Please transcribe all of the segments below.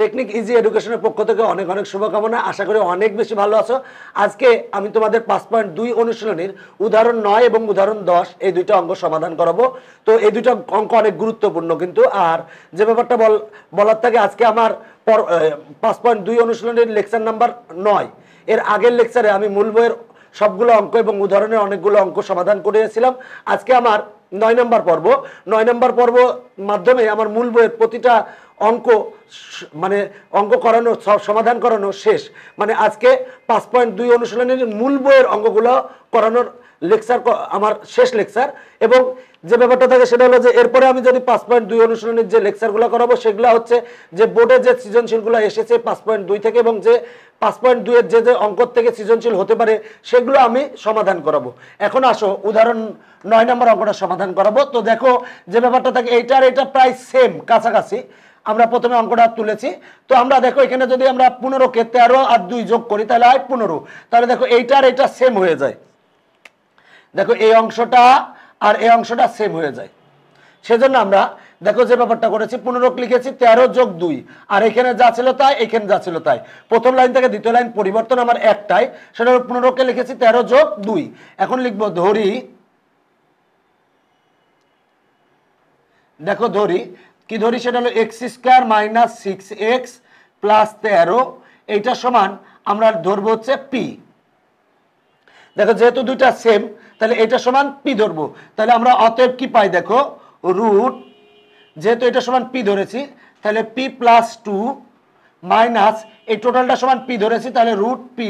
Technique easy এডুকেশনের পক্ষ থেকে অনেক অনেক শুভকামনা আশা করি অনেক বেশি ভালো আছো আজকে আমি তোমাদের পাঁচ পয়েন্ট দুই অনুশীলনীর উদাহরণ নয় এবং উদাহরণ দশ এই দুইটা অঙ্ক সমাধান করাবো তো এই দুইটা অঙ্ক অনেক গুরুত্বপূর্ণ কিন্তু আর যে ব্যাপারটা বল বলার থাকে আজকে আমার পাঁচ পয়েন্ট দুই অনুশীলনীর লেকচার নাম্বার নয় এর আগের লেকচারে আমি মূল বইয়ের সবগুলো অঙ্ক এবং উদাহরণের অনেকগুলো অঙ্ক সমাধান করেছিলাম আজকে আমার নয় নম্বর পর্ব নয় নম্বর পর্ব মাধ্যমে আমার মূল বইয়ের প্রতিটা অঙ্ক মানে অঙ্ক করানো সমাধান করানো শেষ মানে আজকে পাঁচ পয়েন্ট দুই অনুশীলনের মূল বইয়ের অঙ্কগুলো করানোর লেকচার আমার শেষ লেকচার এবং যে ব্যাপারটা থাকে সেটা হলো যে এরপরে আমি যদি পাঁচ পয়েন্ট দুই অনুশীলনের যে লেকচারগুলো করাবো সেগুলো হচ্ছে যে বোর্ডে যে সৃজনশীলগুলো এসেছে পাঁচ পয়েন্ট দুই থেকে এবং যে পাঁচ পয়েন্ট দুইয়ের যে যে অঙ্ক থেকে সৃজনশীল হতে পারে সেগুলো আমি সমাধান করাবো এখন আসো উদাহরণ নয় নম্বর অঙ্কটা সমাধান করাবো তো দেখো যে ব্যাপারটা থাকে এইটার এটা প্রায় সেম কাছাকাছি আমরা প্রথমে অঙ্কটা তুলেছি তো আমরা দেখো এখানে যদি আমরা পনেরো কে তেরো আর দুই যোগ করি তাহলে আট পনেরো তাহলে দেখো এইটা আর এইটা সেম হয়ে যায় দেখো এই অংশটা আর এই অংশটা সেম হয়ে যায় সেজন্য আমরা দেখো যে ব্যাপারটা করেছি পনেরো লিখেছি তেরো যোগ দুই আর এখানে যা ছিল তাই এখানে যা ছিল তাই প্রথম লাইন থেকে দ্বিতীয় লাইন পরিবর্তন আমার একটাই সেটা হলো পনেরোকে লিখেছি তেরো যোগ দুই এখন লিখবো ধরি দেখো ধরি কি ধরি সেটা হলো x square minus six x plus তেরো এইটা সমান আমরা ধরবো হচ্ছে পি দেখো যেহেতু দুইটা সেম তাহলে এটা সমান পি ধরবো তাহলে আমরা অতএব কি পাই দেখো রুট যেহেতু এটা সমান পি ধরেছি তাহলে পি প্লাস টু মাইনাস এই টোটালটা সমান পি ধরেছি তাহলে রুট পি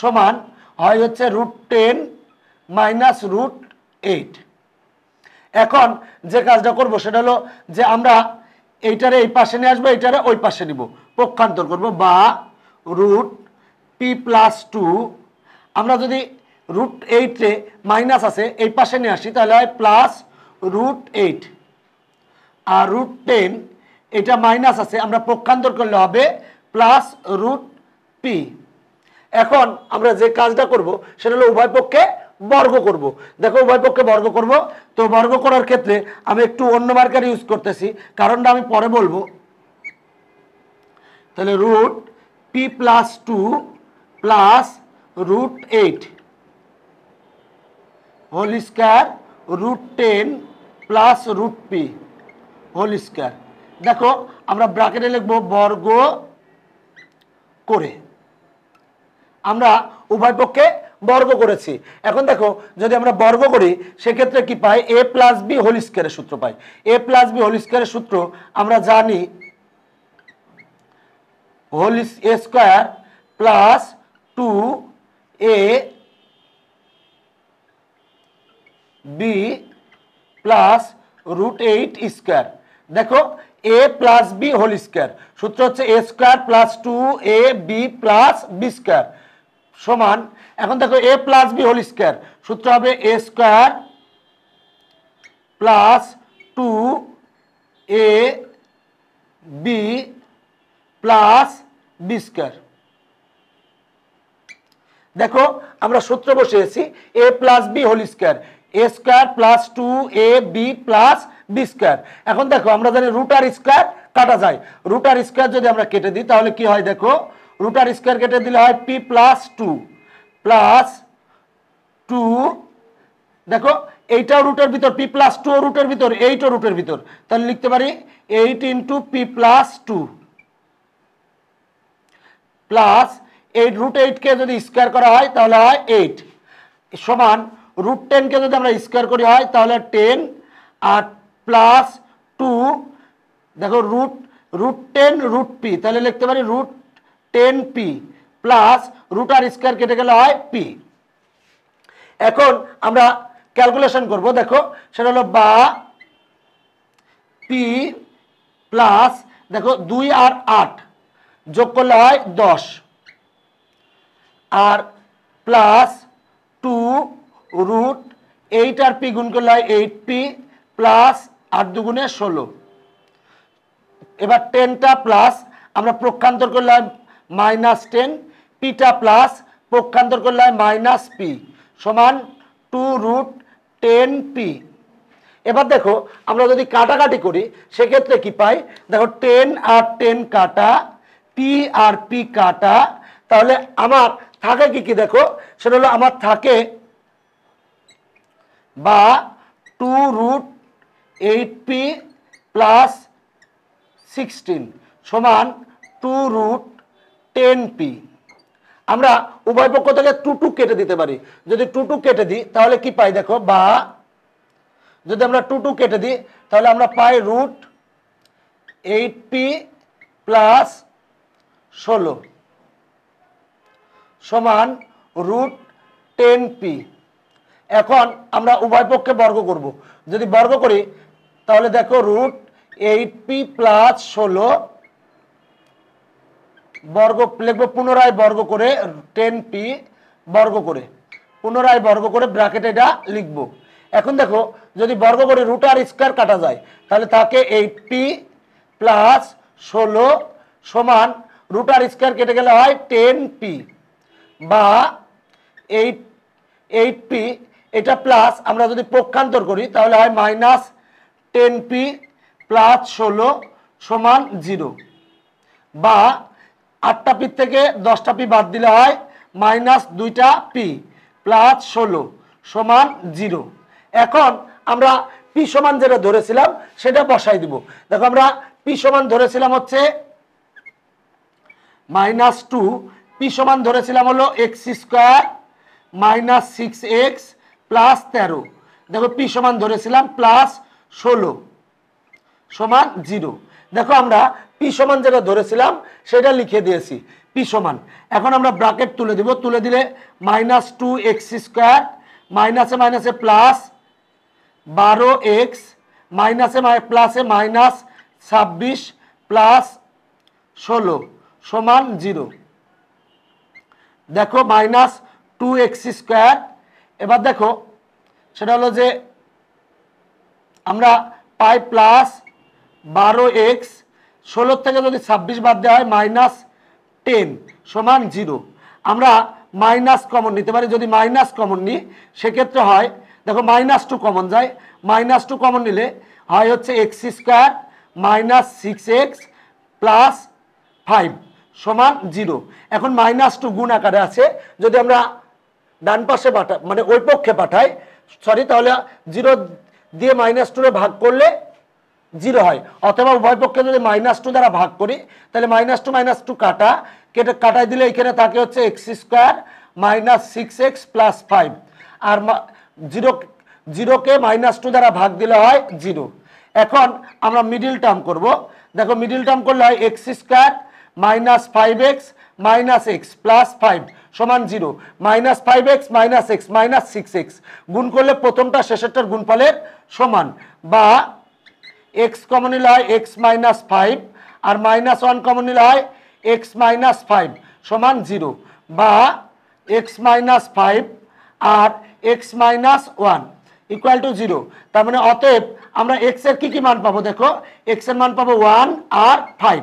সমান হয় হচ্ছে root ten minus root eight এখন যে কাজটা করব সেটা হলো যে আমরা এইটারে এই পাশে নিয়ে আসবো এইটারে ওই পাশে নিব পক্ষান্তর করব বা রুট পি প্লাস টু আমরা যদি রুট এইটে মাইনাস আছে এই পাশে নিয়ে আসি তাহলে হয় প্লাস রুট এইট আর রুট টেন এটা মাইনাস আছে আমরা পক্ষান্তর করলে হবে প্লাস রুট পি এখন আমরা যে কাজটা করব সেটা হলো উভয় পক্ষে বর্গ করব। দেখো উভয় পক্ষে বর্গ করব তো বর্গ করার ক্ষেত্রে আমি একটু অন্য মার্কার ইউজ করতেছি কারণটা আমি পরে বলবো তাহলে root P plus two plus root eight whole square root ten plus root P whole square দেখো আমরা ব্রাকেটে লিখব বর্গ করে আমরা উভয় পক্ষে বর্গ করেছি এখন দেখো যদি আমরা বর্গ করি সেক্ষেত্রে কি পাই এ প্লাস বি হোল স্কোয়ারের সূত্র পাই এ প্লাস বি হোল স্কোয়ারের সূত্র আমরা জানি whole A square plus two A B plus root eight square দেখো এ প্লাস বি হোল স্কোয়ার সূত্র হচ্ছে A square plus two A B plus B square সমান এখন দেখো এ প্লাস বি হোল স্কোয়ার সূত্র হবে এ square plus two A B plus B square দেখো আমরা সূত্র বসিয়েছি A plus B whole square A square plus two A B plus B square এখন দেখো আমরা জানি রুটার স্কোয়ার কাটা যায় রুটার স্কোয়ার যদি আমরা কেটে দিই তাহলে কি হয় দেখো রুটার স্কোয়ার কেটে দিলে হয় P plus two plus two দেখো এইটাও রুটের ভিতর পি প্লাস টু রুটের ভিতর এইটও রুটের ভিতর তাহলে লিখতে পারি eight into P plus two plus eight root এইটকে যদি স্কোয়ার করা হয় তাহলে হয় এইট সমান রুট টেনকে যদি আমরা স্কোয়ার করি হয় তাহলে টেন আর প্লাস টু দেখো root root ten root P তাহলে লিখতে পারি রুট টেন পি প্লাস রুটার স্কোয়ার কেটে গেলে হয় পি এখন আমরা ক্যালকুলেশন করব দেখো সেটা হলো বা পি প্লাস দেখো দুই আর আট যোগ করলে হয় দশ আর প্লাস টু রুট এইট আর পি গুণ করলে হয় এইট পি প্লাস আট দুগুণে ষোলো এবার টেনটা প্লাস আমরা প্রক্ষান্তর করলে হয় মাইনাস টেন পিটা প্লাস পক্ষান্তর করলে হয় মাইনাস পি সমান টু রুট টেন পি এবার দেখো আমরা যদি কাটাকাটি করি সেক্ষেত্রে কি পাই দেখো টেন আর টেন কাটা পি আর পি কাটা তাহলে আমার থাকে কি কি দেখো সেটা হলো আমার থাকে বা two root eight p plus sixteen সমান টু রুট টেন পি আমরা উভয় পক্ষ থেকে টুটু কেটে দিতে পারি যদি টুটু কেটে দিই তাহলে কি পাই দেখো বা যদি আমরা টুটু কেটে দিই তাহলে আমরা পাই রুট এইট পি প্লাস ষোলো সমান রুট টেন পি এখন আমরা উভয় পক্ষে বর্গ করব। যদি বর্গ করি তাহলে দেখো রুট এইট পি প্লাস ষোলো বর্গ লিখবো পুনরায় বর্গ করে টেন পি বর্গ করে পুনরায় বর্গ করে ব্র্যাকেট এটা লিখবো এখন দেখো যদি বর্গ করে রুট আর স্কোয়ার কাটা যায় তাহলে তাকে এই পি প্লাস ষোলো সমান রুট আর স্কোয়ার কেটে গেলে হয় টেন পি বা এইট এইট পি এটা প্লাস আমরা যদি পক্ষান্তর করি তাহলে হয় মাইনাস টেন পি প্লাস ষোলো সমান জিরো বা আটটা পি থেকে দশটা পি বাদ দিলে হয় মাইনাস দুইটা পি প্লাস ষোলো সমান জিরো এখন আমরা পি সমান যেটা ধরেছিলাম সেটা বসাই দিব দেখো আমরা পি সমান ধরেছিলাম হচ্ছে মাইনাস টু পি সমান ধরেছিলাম হলো x square minus six x plus তেরো দেখো পি সমান ধরেছিলাম প্লাস ষোলো সমান জিরো দেখো আমরা পি সমান যেটা ধরেছিলাম সেটা লিখে দিয়েছি পি সমান এখন আমরা ব্রাকেট তুলে দিব তুলে দিলে মাইনাস টু এক্স স্কোয়ার মাইনাসে মাইনাসে প্লাস বারো এক্স মাইনাসে প্লাসে মাইনাস ছাব্বিশ প্লাস ষোলো সমান জিরো দেখো মাইনাস টু এক্স স্কোয়ার এবার দেখো সেটা হলো যে আমরা পাই প্লাস বারো এক্স ষোলোর থেকে যদি ছাব্বিশ বাদ দেওয়া হয় মাইনাস টেন সমান জিরো আমরা মাইনাস কমন নিতে পারি যদি মাইনাস কমন নিই সেক্ষেত্রে হয় দেখো মাইনাস টু কমন যায় মাইনাস টু কমন নিলে হয় হচ্ছে x square minus six x plus five সমান জিরো এখন মাইনাস টু গুণ আকারে আছে যদি আমরা ডান পাশে পাঠা মানে ওই পক্ষে পাঠাই সরি তাহলে জিরো দিয়ে মাইনাস টুরে ভাগ করলে জিরো হয় অথবা উভয় পক্ষে যদি মাইনাস টু দ্বারা ভাগ করি তাহলে মাইনাস টু মাইনাস টু কাটা কেটে কাটায় দিলে এখানে থাকে হচ্ছে x square minus six x plus five আর জিরো জিরোকে মাইনাস টু দ্বারা ভাগ দিলে হয় জিরো এখন আমরা মিডিল টার্ম করব দেখো মিডিল টার্ম করলে হয় x square minus five x minus x plus five সমান zero minus five x minus x minus six x গুণ করলে প্রথমটা শেষেরটার গুণফলের সমান বা এক্স কমন নিলে হয় এক্স মাইনাস ফাইভ আর মাইনাস ওয়ান কমন নিলে হয় এক্স মাইনাস ফাইভ সমান জিরো বা এক্স মাইনাস ফাইভ আর x minus one equal to zero তার মানে অতএব আমরা এক্সের কী কী মান পাবো দেখো এক্সের মান পাবো ওয়ান আর ফাইভ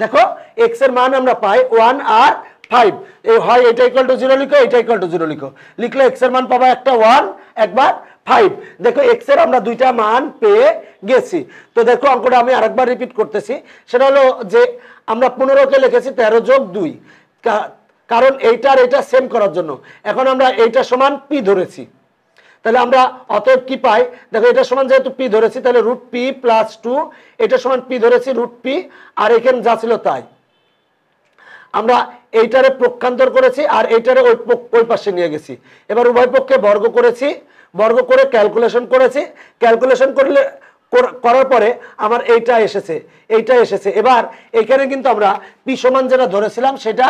দেখো এক্সের মান আমরা পাই ওয়ান আর ফাইভ এই হয় এটা ইকুয়াল টু জিরো লিখো এটা ইকুয়াল টু জিরো লিখো লিখলে এক্সের মান পাবো একটা ওয়ান একবার ফাইভ দেখো এক্স এর আমরা দুইটা মান পেয়ে গেছি তো দেখো অঙ্কটা আমি আরেকবার রিপিট করতেছি সেটা হলো যে আমরা পনেরোকে লিখেছি তেরো যোগ দুই কারণ এইটার এটা সেম করার জন্য এখন আমরা এইটা সমান পি ধরেছি তাহলে আমরা অতএব কি পাই দেখো এটা সমান যেহেতু পি ধরেছি তাহলে রুট পি প্লাস টু এটা সমান পি ধরেছি রুট পি আর এখানে যা ছিল তাই আমরা এইটারে প্রক্ষান্তর করেছি আর এইটারে ওই ওই পাশে নিয়ে গেছি এবার উভয় পক্ষে বর্গ করেছি বর্গ করে ক্যালকুলেশন করেছি ক্যালকুলেশন করলে করার পরে আমার এইটা এসেছে এইটা এসেছে এবার এখানে কিন্তু আমরা পিসমান যেটা ধরেছিলাম সেটা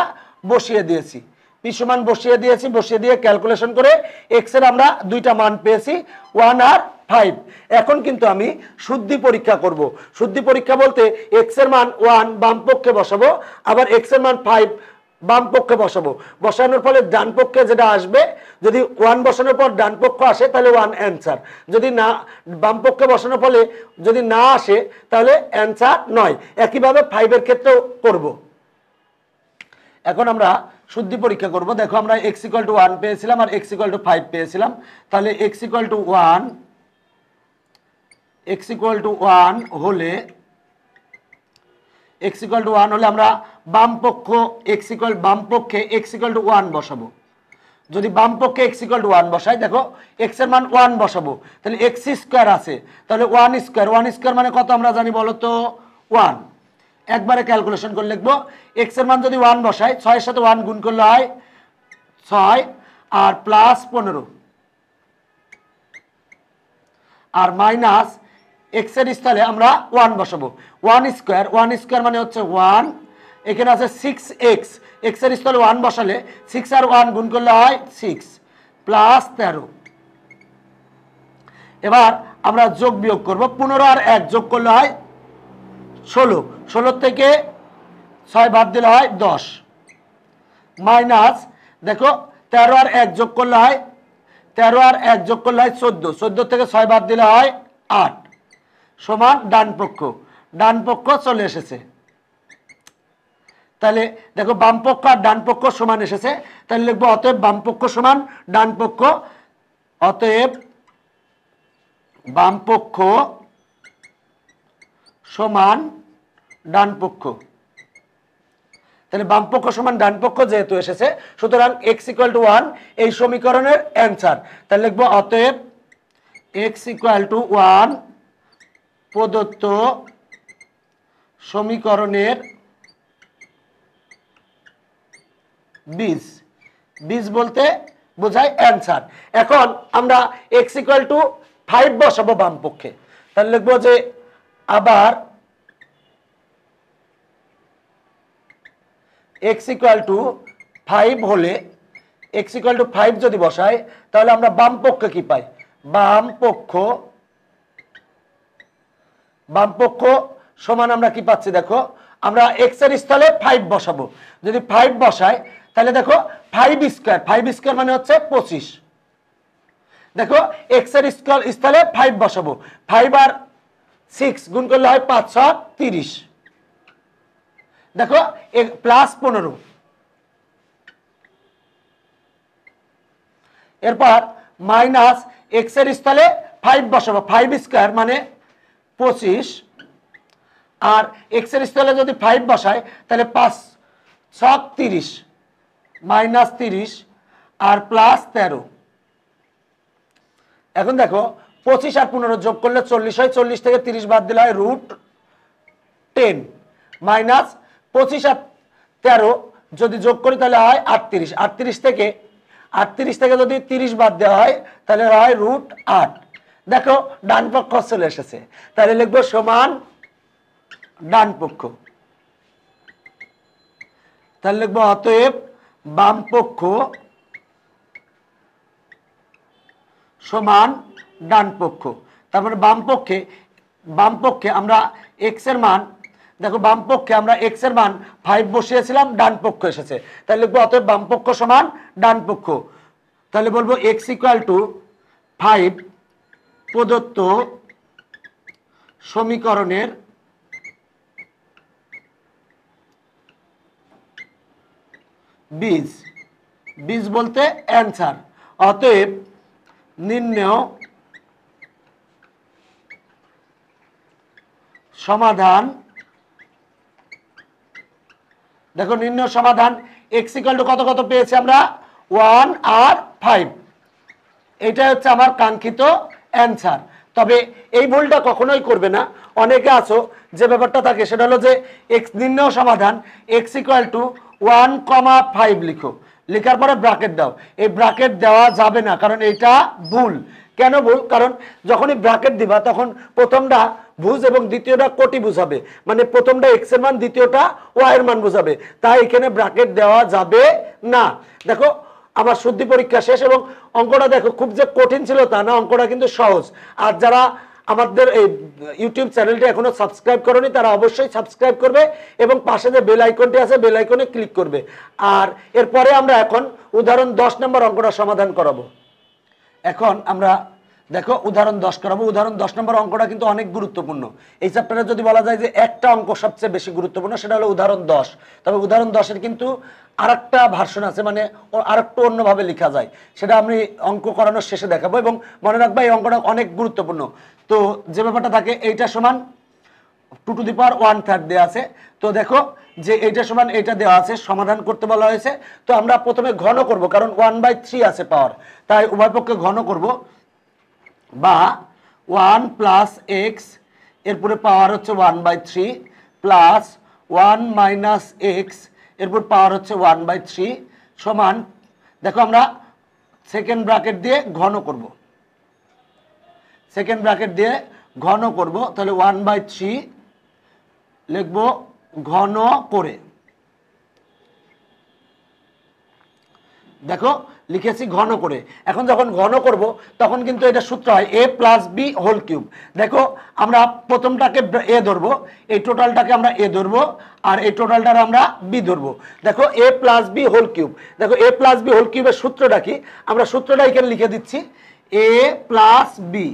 বসিয়ে দিয়েছি পিসমান বসিয়ে দিয়েছি বসিয়ে দিয়ে ক্যালকুলেশন করে এক্সের আমরা দুইটা মান পেয়েছি ওয়ান আর ফাইভ এখন কিন্তু আমি শুদ্ধি পরীক্ষা করব শুদ্ধি পরীক্ষা বলতে এক্সের মান ওয়ান বামপক্ষে বসাবো আবার এক্সের মান ফাইভ বাম পক্ষে বসাবো বসানোর ফলে ডান পক্ষে যেটা আসবে যদি ওয়ান বসানোর পর ডান পক্ষ আসে তাহলে ওয়ান অ্যান্সার যদি না বাম পক্ষে বসানোর ফলে যদি না আসে তাহলে অ্যান্সার নয় একইভাবে ফাইভের ক্ষেত্রেও করব। এখন আমরা শুদ্ধি পরীক্ষা করব দেখো আমরা এক্স ইকুয়াল টু ওয়ান পেয়েছিলাম আর এক্স ইকুয়াল টু ফাইভ পেয়েছিলাম তাহলে x equal to one x equal to one হলে এক্স টু ওয়ান হলে আমরা বামপক্ষ এক্স ইকুয়াল বামপক্ষে এক্স ইকুয়াল টু ওয়ান বসাবো যদি বামপক্ষে এক্স ইকুয়াল টু ওয়ান বসাই দেখো এক্সের মান ওয়ান বসাবো তাহলে এক্স স্কোয়ার আছে তাহলে ওয়ান স্কোয়ার ওয়ান স্কোয়ার মানে কত আমরা জানি বলো তো ওয়ান একবারে ক্যালকুলেশন করে লিখবো এক্সের মান যদি ওয়ান বসাই ছয়ের সাথে ওয়ান গুণ করলে হয় ছয় আর প্লাস পনেরো আর মাইনাস এক্স এর স্থলে আমরা ওয়ান বসাবো ওয়ান স্কোয়ার ওয়ান স্কোয়ার মানে হচ্ছে ওয়ান এখানে আছে সিক্স এক্স এক্স এর স্থলে ওয়ান বসালে সিক্স আর ওয়ান গুণ করলে হয় সিক্স প্লাস তেরো এবার আমরা যোগ বিয়োগ করব পনেরো আর এক যোগ করলে হয় ষোলো ষোলোর থেকে ছয় বাদ দিলে হয় দশ মাইনাস দেখো তেরো আর এক যোগ করলে হয় তেরো আর এক যোগ করলে হয় চোদ্দো চোদ্দো থেকে ছয় বাদ দিলে হয় আট সমান ডান পক্ষ ডান পক্ষ চলে এসেছে তাহলে দেখো বাম পক্ষ আর ডান পক্ষ সমান এসেছে তাহলে লিখবো অতএব বাম পক্ষ সমান ডান পক্ষ অতএব বাম পক্ষ সমান ডান পক্ষ তাহলে বাম পক্ষ সমান ডান পক্ষ যেহেতু এসেছে সুতরাং এক্স ইকুয়াল টু ওয়ান এই সমীকরণের অ্যান্সার তাহলে লিখবো অতএব এক্স ইকুয়াল টু ওয়ান প্রদত্ত সমীকরণের বীজ বীজ বলতে বোঝায় অ্যান্সার এখন আমরা এক্স ইকুয়াল টু ফাইভ বসাবো বাম পক্ষে তাহলে লিখবো যে আবার এক্স ইকুয়াল টু ফাইভ হলে এক্স ইকুয়াল টু ফাইভ যদি বসায় তাহলে আমরা বাম পক্ষে কি পাই বাম পক্ষ বামপক্ষ সমান আমরা কি পাচ্ছি দেখো আমরা এক্স এর স্থলে ফাইভ বসাবো যদি ফাইভ বসায় তাহলে দেখো ফাইভ স্কোয়ার ফাইভ স্কোয়ার মানে হচ্ছে পঁচিশ দেখো এক্স এর স্কোয়ার স্থলে ফাইভ বসাবো ফাইভ আর সিক্স গুণ করলে হয় পাঁচ ছ তিরিশ দেখো প্লাস পনেরো এরপর মাইনাস এক্স এর স্থলে ফাইভ বসাবো ফাইভ স্কোয়ার মানে পঁচিশ আর এক্সের স্থলে যদি ফাইভ বসায় তাহলে পাঁচ ছক তিরিশ মাইনাস তিরিশ আর প্লাস তেরো এখন দেখো পঁচিশ আর পনেরো যোগ করলে চল্লিশ হয় চল্লিশ থেকে তিরিশ বাদ দিলে হয় রুট টেন মাইনাস পঁচিশ আর তেরো যদি যোগ করি তাহলে হয় আটত্রিশ আটত্রিশ থেকে আটত্রিশ থেকে যদি তিরিশ বাদ দেওয়া হয় তাহলে হয় রুট আট দেখো ডান পক্ষ চলে এসেছে তাহলে লিখবো সমান ডান পক্ষ তাহলে লিখবো অতএব বাম পক্ষ সমান ডান পক্ষ তারপরে বাম পক্ষে বাম পক্ষে আমরা এক্স এর মান দেখো বাম পক্ষে আমরা এক্স এর মান ফাইভ বসিয়েছিলাম ডান পক্ষ এসেছে তাহলে লিখবো অতএব বাম পক্ষ সমান ডান পক্ষ তাহলে বলবো এক্স ইকুয়াল টু ফাইভ প্রদত্ত সমীকরণের বীজ বীজ বলতে অ্যান্সার অতএব নিম্ন সমাধান দেখো নিম্ন সমাধান এক্স ইকাল কত কত পেয়েছি আমরা ওয়ান আর ফাইভ এটা হচ্ছে আমার কাঙ্ক্ষিত অ্যান্সার তবে এই ভুলটা কখনোই করবে না অনেকে আছো যে ব্যাপারটা থাকে সেটা হলো যে এক্স নির্ণয় সমাধান x equal to one comma five লিখো লেখার পরে ব্রাকেট দাও এই ব্রাকেট দেওয়া যাবে না কারণ এটা ভুল কেন ভুল কারণ যখনই ব্রাকেট দিবা তখন প্রথমটা ভুজ এবং দ্বিতীয়টা কোটি বুঝাবে মানে প্রথমটা এক্স এর মান দ্বিতীয়টা ওয়াই এর মান বুঝাবে তাই এখানে ব্রাকেট দেওয়া যাবে না দেখো আবার শুদ্ধি পরীক্ষা শেষ এবং অঙ্কটা দেখো খুব যে কঠিন ছিল তা না অঙ্কটা কিন্তু সহজ আর যারা আমাদের এই ইউটিউব চ্যানেলটি এখনো সাবস্ক্রাইব করেনি তারা অবশ্যই সাবস্ক্রাইব করবে এবং পাশে যে বেল আইকনটি আছে বেল আইকনে ক্লিক করবে আর এরপরে আমরা এখন উদাহরণ দশ নম্বর অঙ্কটা সমাধান করাবো এখন আমরা দেখো উদাহরণ দশ করাবো উদাহরণ দশ নম্বর অঙ্কটা কিন্তু অনেক গুরুত্বপূর্ণ এই চ্যাপ্টারে যদি বলা যায় যে একটা অঙ্ক সবচেয়ে বেশি গুরুত্বপূর্ণ সেটা হলো উদাহরণ দশ তবে উদাহরণ দশের কিন্তু আর একটা ভার্সন আছে মানে আর একটু অন্যভাবে লেখা যায় সেটা আমি অঙ্ক করানোর শেষে দেখাবো এবং মনে রাখবো এই অঙ্কটা অনেক গুরুত্বপূর্ণ তো যে ব্যাপারটা থাকে এইটা সমান two to the power one third দেওয়া আছে তো দেখো যে এইটা সমান এটা দেওয়া আছে সমাধান করতে বলা হয়েছে তো আমরা প্রথমে ঘন করব কারণ ওয়ান বাই থ্রি আছে পাওয়ার তাই উভয় পক্ষে ঘন করবো বা ওয়ান প্লাস এক্স এরপরে পাওয়ার হচ্ছে one by three plus one minus x এরপর পাওয়ার হচ্ছে ওয়ান বাই থ্রি সমান দেখো আমরা সেকেন্ড ব্র্যাকেট দিয়ে ঘন করব সেকেন্ড ব্র্যাকেট দিয়ে ঘন করব তাহলে ওয়ান বাই থ্রি লিখব ঘন করে দেখো লিখেছি ঘন করে এখন যখন ঘন করব তখন কিন্তু এটা সূত্র হয় a plus B whole cube দেখো আমরা প্রথমটাকে এ ধরবো এই টোটালটাকে আমরা এ ধরবো আর এই টোটালটার আমরা বি ধরবো দেখো এ প্লাস বি হোল কিউব দেখো এ প্লাস বি হোল কিউবের সূত্রটা কি আমরা সূত্রটা এখানে লিখে দিচ্ছি a plus B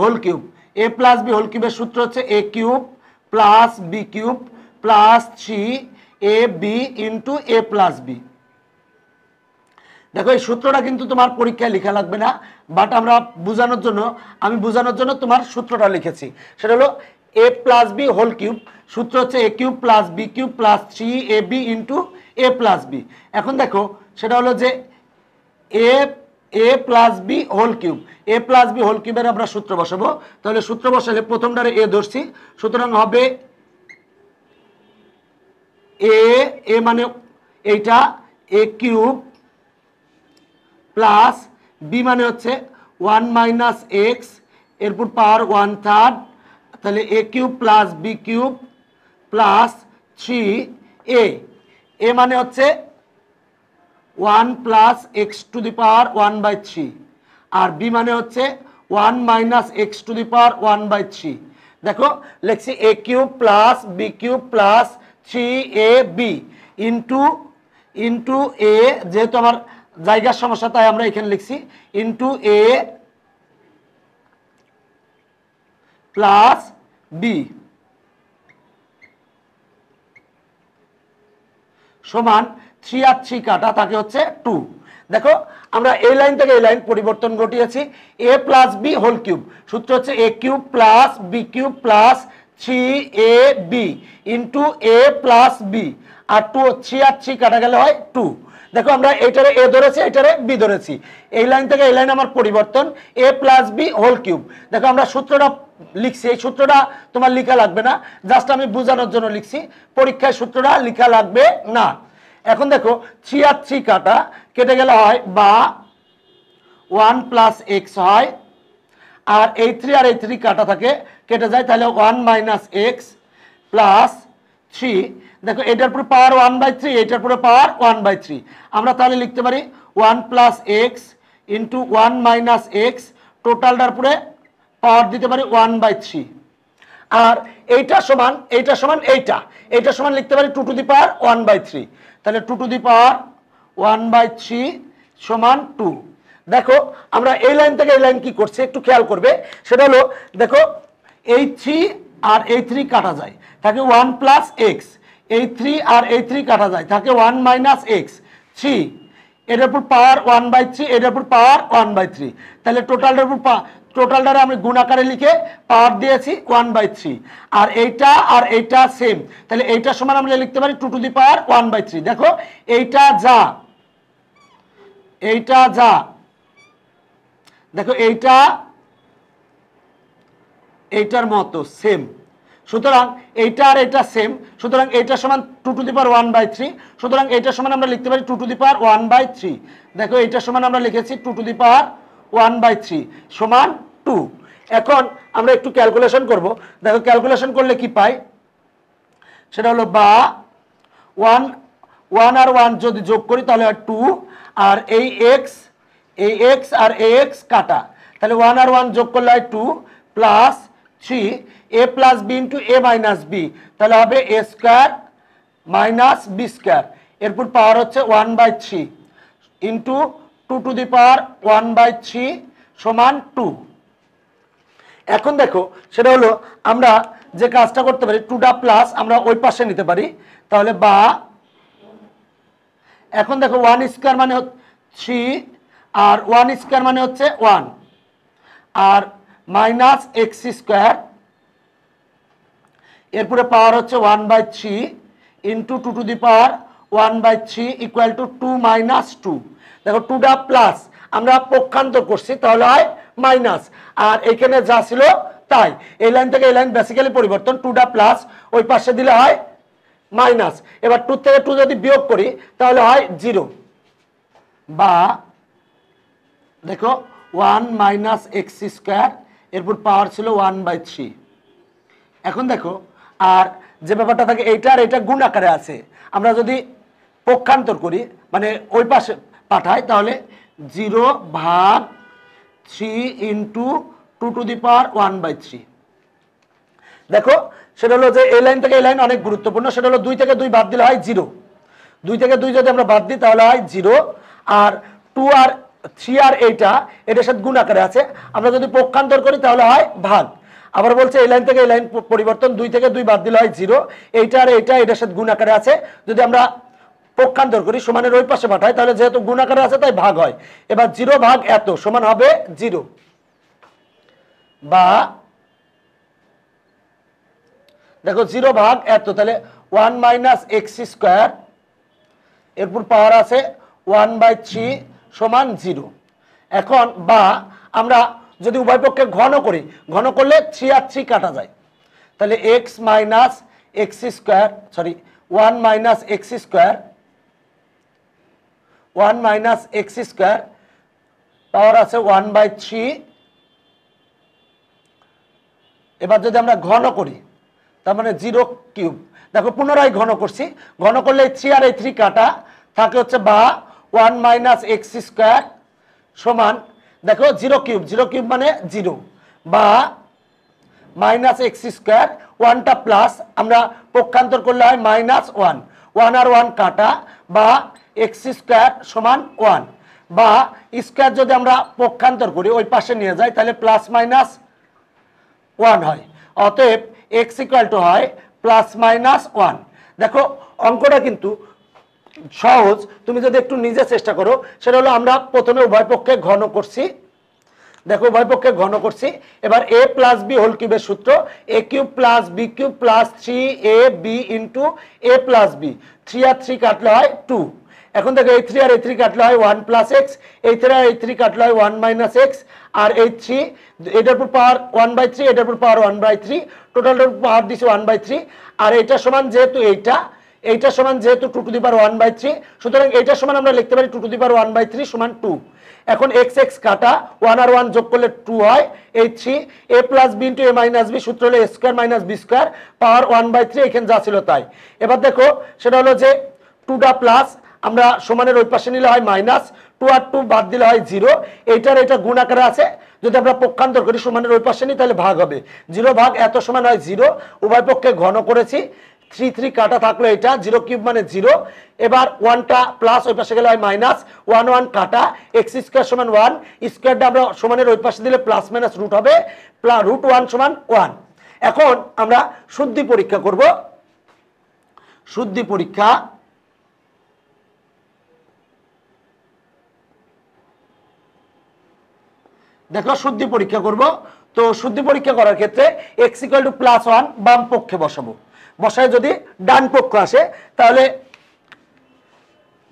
whole cube a plus B whole কিউবের সূত্র হচ্ছে a cube plus b cube plus three a b into a plus b দেখো এই সূত্রটা কিন্তু তোমার পরীক্ষায় লেখা লাগবে না বাট আমরা বোঝানোর জন্য আমি বোঝানোর জন্য তোমার সূত্রটা লিখেছি সেটা হলো a plus B whole cube সূত্র হচ্ছে a cube plus b cube plus three a b into a plus b এখন দেখো সেটা হলো যে a a plus B whole cube a plus B whole কিউবের আমরা সূত্র বসাবো তাহলে সূত্র বসালে প্রথমটারে এ ধরছি সুতরাং হবে এ এ মানে এইটা এ কিউব প্লাস বি মানে হচ্ছে ওয়ান মাইনাস এক্স এরপর পাওয়ার ওয়ান থার্ড তাহলে a cube plus b cube plus three a a মানে হচ্ছে one plus x to the power one by three আর বি মানে হচ্ছে one minus x to the power one by three দেখো লিখছি a cube plus b cube plus three a b into into a যেহেতু আমার জায়গার সমস্যা তাই আমরা এখানে লিখছি ইন্টু এ প্লাস বি সমান থ্রি আর থ্রি কাটা তাকে হচ্ছে টু দেখো আমরা এই লাইন থেকে এই লাইন পরিবর্তন ঘটিয়েছি a plus B whole cube সূত্র হচ্ছে a cube plus b cube plus three a b into a plus b আর টু থ্রি আর থ্রি কাটা গেলে হয় টু দেখো আমরা এটারে এ ধরেছি এটারে বি ধরেছি এই লাইন থেকে এই লাইন আমার পরিবর্তন a plus B whole cube দেখো আমরা সূত্রটা লিখছি এই সূত্রটা তোমার লিখা লাগবে না জাস্ট আমি বোঝানোর জন্য লিখছি পরীক্ষায় সূত্রটা লিখা লাগবে না এখন দেখো থ্রি আর থ্রি কাটা কেটে গেলে হয় বা ওয়ান প্লাস এক্স হয় আর এই থ্রি আর এই থ্রি কাটা থাকে কেটে যায় তাহলে one minus x plus three দেখো এটার পরে পাওয়ার ওয়ান বাই থ্রি এটার পরে পাওয়ার ওয়ান বাই থ্রি আমরা তাহলে লিখতে পারি one plus x into one minus x টোটালটার পরে পাওয়ার দিতে পারি ওয়ান বাই থ্রি আর এইটা সমান এইটা সমান এইটা এইটা সমান লিখতে পারি two to the power one by three তাহলে two to the power one by three সমান টু দেখো আমরা এই লাইন থেকে এই লাইন কি করছি একটু খেয়াল করবে সেটা হলো দেখো এই থ্রি আর এই থ্রি কাটা যায় থাকে ওয়ান প্লাস এক্স এই থ্রি আর এই থ্রি কাটা যায় থাকে ওয়ান মাইনাস এক্স থ্রি এটার উপর পাওয়ার ওয়ান বাই থ্রি এটার উপর পাওয়ার ওয়ান বাই থ্রি তাহলে টোটালটার উপর টোটালটারে আমি গুণাকারে লিখে পাওয়ার দিয়েছি ওয়ান বাই থ্রি আর এইটা আর এইটা সেম তাহলে এইটা সমান আমরা লিখতে পারি two to the power one by three দেখো এইটা যা এইটা যা দেখো এইটা এইটার মতো সেম সুতরাং এইটা আর এটা সেম সুতরাং এইটা সমান two to the power one by three সুতরাং এইটার সমান আমরা লিখতে পারি two to the power one by three দেখো এইটার সমান আমরা লিখেছি two to the power one by three সমান টু এখন আমরা একটু ক্যালকুলেশন করব দেখো ক্যালকুলেশন করলে কি পাই সেটা হলো বা ওয়ান ওয়ান আর ওয়ান যদি যোগ করি তাহলে আর টু আর এই এক্স এই এক্স আর এ এক্স কাটা তাহলে ওয়ান আর ওয়ান যোগ করলে হয় two plus three a plus b into a minus b তাহলে হবে এ স্কোয়ার মাইনাস বি স্কোয়ার এরপর পাওয়ার হচ্ছে one by three into two to the power one by three সমান টু এখন দেখো সেটা হলো আমরা যে কাজটা করতে পারি টুটা প্লাস আমরা ওই পাশে নিতে পারি তাহলে বা এখন দেখো ওয়ান স্কোয়ার মানে থ্রি আর ওয়ান স্কোয়ার মানে হচ্ছে ওয়ান আর মাইনাস এক্স স্কোয়ার এরপরে পাওয়ার হচ্ছে one by three into two to the power one by three equal to two minus two দেখো টুটা প্লাস আমরা পক্ষান্তর করছি তাহলে হয় মাইনাস আর এখানে যা ছিল তাই এই লাইন থেকে এই লাইন বেসিক্যালি পরিবর্তন টুটা প্লাস ওই পাশে দিলে হয় মাইনাস এবার টু থেকে টু যদি বিয়োগ করি তাহলে হয় জিরো বা দেখো ওয়ান মাইনাস এক্স স্কোয়ার এরপর পাওয়ার ছিল ওয়ান বাই থ্রি এখন দেখো আর যে ব্যাপারটা থাকে এইটা আর এটা গুণ আকারে আছে আমরা যদি পক্ষান্তর করি মানে ওই পাশে পাঠাই তাহলে জিরো ভাগ three into two to the power one by three দেখো সেটা হলো যে এই লাইন থেকে এই লাইন অনেক গুরুত্বপূর্ণ সেটা হলো দুই থেকে দুই বাদ দিলে হয় জিরো দুই থেকে দুই যদি আমরা বাদ দিই তাহলে হয় জিরো আর টু আর থ্রি আর এইটা এটার সাথে গুণ আকারে আছে আমরা যদি পক্ষান্তর করি তাহলে হয় ভাগ আবার বলছে এই লাইন থেকে এই লাইন পরিবর্তন দুই থেকে দুই বাদ দিলে হয় জিরো এইটা আর এইটা এটার সাথে গুণ আকারে আছে যদি আমরা পক্ষান্তর করি সমানের ওই পাশে পাঠাই তাহলে যেহেতু গুণ আকারে আছে তাই ভাগ হয় এবার জিরো ভাগ এত সমান হবে জিরো বা দেখো জিরো ভাগ এত তাহলে ওয়ান মাইনাস এক্স স্কোয়ার এরপর পাওয়ার আছে ওয়ান বাই থ্রি সমান জিরো এখন বা আমরা যদি উভয় পক্ষে ঘন করি ঘন করলে থ্রি আর থ্রি কাটা যায় তাহলে x minus x square sorry one minus x square one minus x square power আছে ওয়ান বাই থ্রি এবার যদি আমরা ঘন করি তার মানে জিরো কিউব দেখো পুনরায় ঘন করছি ঘন করলে থ্রি আর এই থ্রি কাটা থাকে হচ্ছে বা ওয়ান মাইনাস এক্স স্কোয়ার সমান দেখো জিরো কিউব জিরো কিউব মানে জিরো বা মাইনাস এক্স স্কোয়ার ওয়ানটা প্লাস আমরা পক্ষান্তর করলে হয় মাইনাস ওয়ান ওয়ান আর ওয়ান কাটা বা এক্স স্কোয়ার সমান ওয়ান বা স্কোয়ার যদি আমরা পক্ষান্তর করি ওই পাশে নিয়ে যাই তাহলে প্লাস মাইনাস ওয়ান হয় অতএব এক্স ইকুয়াল টু হয় প্লাস মাইনাস ওয়ান দেখো অঙ্কটা কিন্তু সহজ তুমি যদি একটু নিজে চেষ্টা করো সেটা হলো আমরা প্রথমে উভয় পক্ষে ঘন করছি দেখো উভয় পক্ষে ঘন করছি এবার এ প্লাস বি হোল কিউবের সূত্র a cube plus b cube plus three a b into a plus b three আর থ্রি কাটলে হয় টু এখন দেখো এই থ্রি আর এই থ্রি কাটলে হয় ওয়ান প্লাস এক্স এই থ্রি আর এই থ্রি কাটলে হয় ওয়ান মাইনাস এক্স আর এই থ্রি এটার উপর পাওয়ার ওয়ান বাই থ্রি এটার উপর পাওয়ার ওয়ান বাই থ্রি টোটালটার উপর পাওয়ার দিচ্ছে ওয়ান বাই থ্রি আর এটা সমান যেহেতু এইটা এইটা সমান যেহেতু two to the power one by three সুতরাং এইটা সমান আমরা লিখতে পারি two to the power one by three সমান টু এখন এক্স এক্স কাটা ওয়ান আর ওয়ান যোগ করলে টু হয় এই three a plus b into a minus b সূত্র হলো square minus b square power one by three এখানে যা ছিল তাই এবার দেখো সেটা হলো যে টুটা প্লাস আমরা সমানের ওই পাশে নিলে হয় মাইনাস টু আর টু বাদ দিলে হয় জিরো এইটার এটা গুণ আকারে আছে যদি আমরা পক্ষান্তর করি সমানের ওই পাশে নিই তাহলে ভাগ হবে জিরো ভাগ এত সমান হয় জিরো উভয় পক্ষে ঘন করেছি থ্রি থ্রি কাটা থাকলো এটা জিরো কিউব মানে জিরো এবার ওয়ানটা প্লাস ওই পাশে গেলে হয় মাইনাস ওয়ান ওয়ান কাটা এক্স স্কোয়ার সমান ওয়ান স্কোয়ারটা আমরা সমানের ওই পাশে দিলে প্লাস মাইনাস রুট হবে প্লাস রুট ওয়ান সমান ওয়ান এখন আমরা শুদ্ধি পরীক্ষা করব শুদ্ধি পরীক্ষা দেখো শুদ্ধি পরীক্ষা করব তো শুদ্ধি পরীক্ষা করার ক্ষেত্রে x equal to plus one বাম পক্ষে বসাবো বসায় যদি ডান পক্ষ আসে তাহলে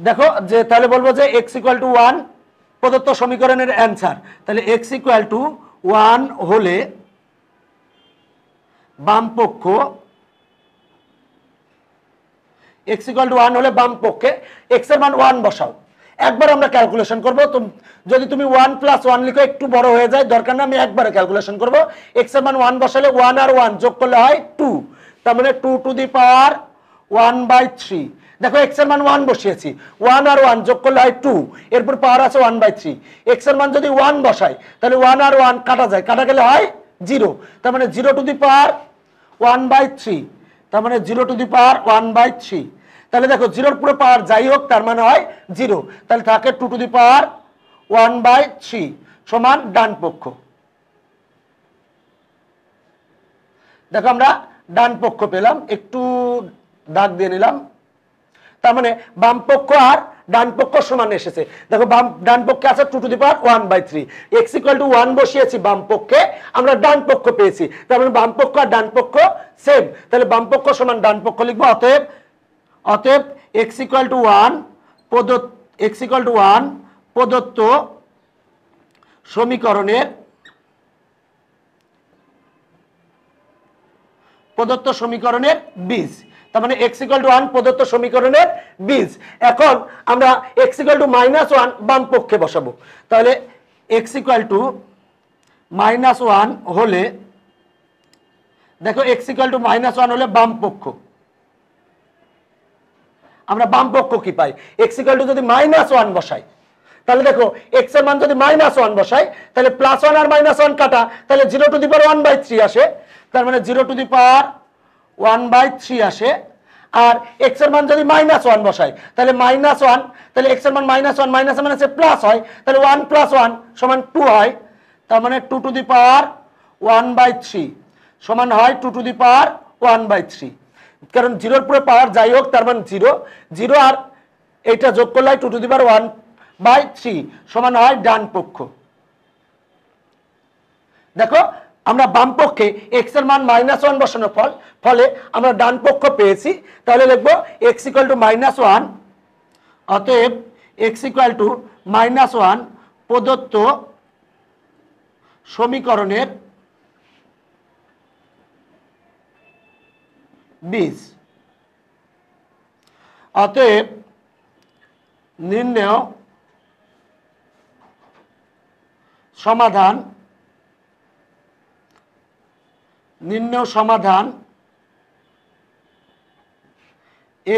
দেখো যে তাহলে বলবো যে এক্স ইকুয়াল টু ওয়ান প্রদত্ত সমীকরণের অ্যান্সার তাহলে এক্স ইকুয়াল টু ওয়ান হলে বাম পক্ষ এক্স ইকুয়াল টু ওয়ান হলে বাম পক্ষে এক্স এর মান ওয়ান বসাও একবার আমরা ক্যালকুলেশন করবো যদি তুমি ওয়ান প্লাস ওয়ান লিখো একটু বড় হয়ে যায় দরকার না আমি একবারে ক্যালকুলেশন করবো এক্স এর মান ওয়ান বসালে ওয়ান আর ওয়ান যোগ করলে হয় টু তার মানে two to the power one by three দেখো এক্স এর মান ওয়ান বসিয়েছি ওয়ান আর ওয়ান যোগ করলে হয় টু এরপর পাওয়ার আছে ওয়ান বাই থ্রি এক্স এর মান যদি ওয়ান বসাই তাহলে ওয়ান আর ওয়ান কাটা যায় কাটা গেলে হয় জিরো তার মানে zero to the power one by three তার মানে zero to the power one by three তাহলে দেখো জিরোর পুরো পাওয়ার যাই হোক তার মানে হয় জিরো তাহলে থাকে two to the power one by three সমান ডান পক্ষ দেখো আমরা ডান পক্ষ পেলাম একটু দাগ দিয়ে নিলাম তার মানে বাম পক্ষ আর ডান পক্ষ সমান এসেছে দেখো বাম ডান পক্ষে আছে two to the power one by three x equal to one বসিয়েছি বাম পক্ষে আমরা ডান পক্ষ পেয়েছি তার মানে বাম পক্ষ আর ডান পক্ষ সেম তাহলে বাম পক্ষ সমান ডান পক্ষ লিখবো অতএব অতএব এক্স ইকুয়াল টু ওয়ান প্রদত্ত এক্স ইকুয়াল টু ওয়ান প্রদত্ত সমীকরণের প্রদত্ত সমীকরণের বীজ তার মানে এক্স ইকাল টু ওয়ান প্রদত্ত সমীকরণের বীজ এখন আমরা x equal to minus one বাম পক্ষে বসাবো তাহলে x equal to minus one হলে দেখো x equal to minus one হলে বাম পক্ষ আমরা বাম পক্ষ কি পাই এক্স ইকাল টু যদি মাইনাস ওয়ান বসাই তাহলে দেখো এক্স এর মান যদি মাইনাস ওয়ান বসাই তাহলে প্লাস ওয়ান আর মাইনাস ওয়ান কাটা তাহলে zero to the power one by three আসে তার মানে zero to the power one by three আসে আর এক্স এর মান যদি মাইনাস ওয়ান বসায় তাহলে মাইনাস ওয়ান তাহলে এক্স এর মান মাইনাস ওয়ান মাইনাস সে প্লাস হয় তাহলে ওয়ান প্লাস ওয়ান সমান টু হয় তার মানে two to the power one by three সমান হয় two to the power one by three কারণ জিরোর পুরো পাওয়ার যাই হোক তার মানে জিরো জিরো আর এইটা যোগ করলে two to the power one by three সমান হয় ডান পক্ষ দেখো আমরা বাম পক্ষে এক্স এর মান মাইনাস ওয়ান বসানোর ফল ফলে আমরা ডান পক্ষ পেয়েছি তাহলে লিখবো x equal to minus one অতএব x equal to minus one প্রদত্ত সমীকরণের বীজ অতএব নির্ণয় সমাধান নিম্ন সমাধান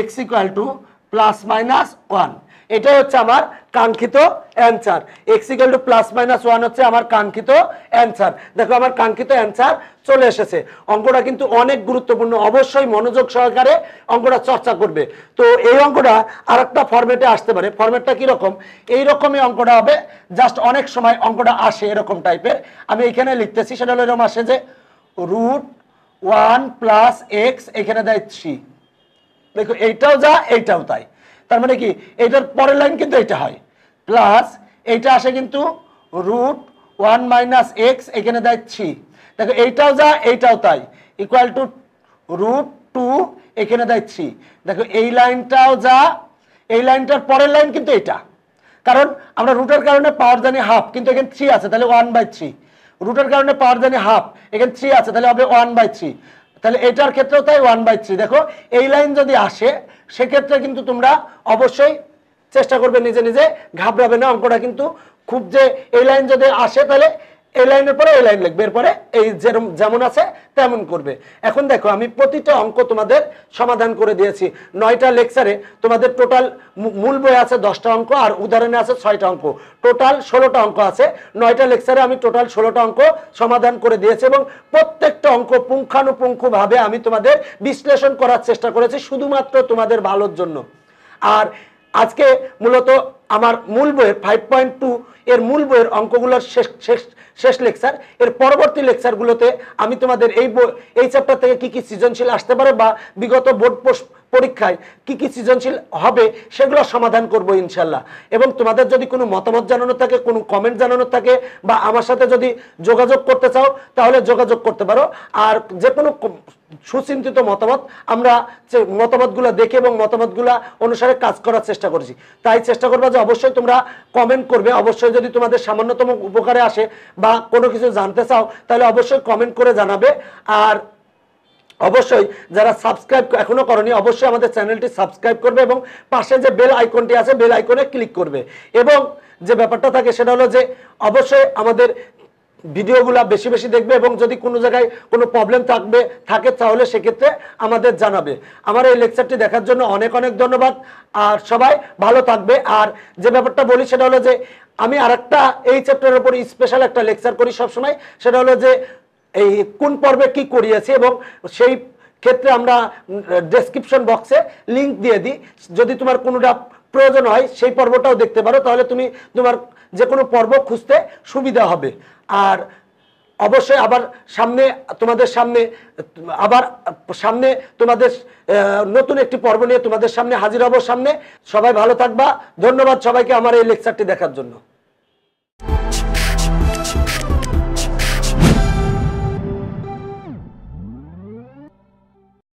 x equal to plus minus one এটাই হচ্ছে আমার কাঙ্ক্ষিত answer x equal to plus minus one হচ্ছে আমার কাঙ্ক্ষিত অ্যান্সার দেখো আমার কাঙ্ক্ষিত অ্যান্সার চলে এসেছে অঙ্কটা কিন্তু অনেক গুরুত্বপূর্ণ অবশ্যই মনোযোগ সহকারে অঙ্কটা চর্চা করবে তো এই অঙ্কটা আর একটা ফর্মেটে আসতে পারে ফর্মেটটা কীরকম এইরকমই অঙ্কটা হবে জাস্ট অনেক সময় অঙ্কটা আসে এরকম টাইপের আমি এখানে লিখতেছি সেটা হলো এরকম আসে যে রুট ওয়ান প্লাস এক্স এখানে দেয় থ্রি দেখো এইটাও যা এইটাও তাই তার মানে কি এইটার পরের লাইন কিন্তু এটা হয় প্লাস এইটা আসে কিন্তু রুট ওয়ান মাইনাস এক্স এখানে দেয় থ্রি দেখো এইটাও যা এইটাও তাই ইকুয়াল টু রুট টু এখানে দেয় থ্রি দেখো এই লাইনটাও যা এই লাইনটার পরের লাইন কিন্তু এটা কারণ আমরা রুটের কারণে পাওয়ার জানি হাফ কিন্তু এখানে থ্রি আছে তাহলে ওয়ান বাই থ্রি রুটের কারণে পাওয়ার জানি হাফ এখানে থ্রি আছে তাহলে হবে ওয়ান বাই থ্রি তাহলে এটার ক্ষেত্রেও তাই ওয়ান বাই থ্রি দেখো এই লাইন যদি আসে সেক্ষেত্রে কিন্তু তোমরা অবশ্যই চেষ্টা করবে নিজে নিজে ঘাবড়াবে না অঙ্কটা কিন্তু খুব যে এই লাইন যদি আসে তাহলে এই লাইনের পরে এই লাইন লিখবে এরপরে এই যেমন আছে তেমন করবে এখন দেখো আমি প্রতিটা অঙ্ক তোমাদের সমাধান করে দিয়েছি নয়টা লেকচারে তোমাদের টোটাল মূল বই আছে দশটা অঙ্ক আর উদাহরণে আছে ছয়টা অঙ্ক টোটাল ষোলোটা অঙ্ক আছে নয়টা লেকচারে আমি টোটাল ষোলোটা অঙ্ক সমাধান করে দিয়েছি এবং প্রত্যেকটা অঙ্ক পুঙ্খানুপুঙ্খভাবে আমি তোমাদের বিশ্লেষণ করার চেষ্টা করেছি শুধুমাত্র তোমাদের ভালোর জন্য আর আজকে মূলত আমার মূল বইয়ের ফাইভ পয়েন্ট টু এর মূল বইয়ের অঙ্কগুলোর শেষ শেষ শেষ লেকচার এর পরবর্তী লেকচারগুলোতে আমি তোমাদের এই এই চ্যাপ্টার থেকে কি কি সৃজনশীল আসতে পারে বা বিগত বোর্ড পোস্ট পরীক্ষায় কি কি সৃজনশীল হবে সেগুলো সমাধান করব ইনশাল্লাহ এবং তোমাদের যদি কোনো মতামত জানানো থাকে কোনো কমেন্ট জানানো থাকে বা আমার সাথে যদি যোগাযোগ করতে চাও তাহলে যোগাযোগ করতে পারো আর যে কোনো সুচিন্তিত মতামত আমরা মতামতগুলো দেখে এবং মতামতগুলো অনুসারে কাজ করার চেষ্টা করেছি তাই চেষ্টা করবা যে অবশ্যই তোমরা কমেন্ট করবে অবশ্যই যদি তোমাদের সামান্যতম উপকারে আসে বা কোনো কিছু জানতে চাও তাহলে অবশ্যই কমেন্ট করে জানাবে আর অবশ্যই যারা সাবস্ক্রাইব এখনও করনি অবশ্যই আমাদের চ্যানেলটি সাবস্ক্রাইব করবে এবং পাশে যে বেল আইকনটি আছে বেল আইকনে ক্লিক করবে এবং যে ব্যাপারটা থাকে সেটা হলো যে অবশ্যই আমাদের ভিডিওগুলা বেশি বেশি দেখবে এবং যদি কোনো জায়গায় কোনো প্রবলেম থাকবে থাকে তাহলে সেক্ষেত্রে আমাদের জানাবে আমার এই লেকচারটি দেখার জন্য অনেক অনেক ধন্যবাদ আর সবাই ভালো থাকবে আর যে ব্যাপারটা বলি সেটা হলো যে আমি আর এই চ্যাপ্টারের উপর স্পেশাল একটা লেকচার করি সবসময় সেটা হলো যে এই কোন পর্বে কি করিয়েছি এবং সেই ক্ষেত্রে আমরা ডেসক্রিপশন বক্সে লিংক দিয়ে দিই যদি তোমার কোনোটা প্রয়োজন হয় সেই পর্বটাও দেখতে পারো তাহলে তুমি তোমার যে কোনো পর্ব খুঁজতে সুবিধা হবে আর অবশ্যই আবার সামনে তোমাদের সামনে আবার সামনে তোমাদের নতুন একটি পর্ব নিয়ে তোমাদের সামনে হাজির হব সামনে সবাই ভালো থাকবা ধন্যবাদ সবাইকে আমার এই লেকচারটি দেখার জন্য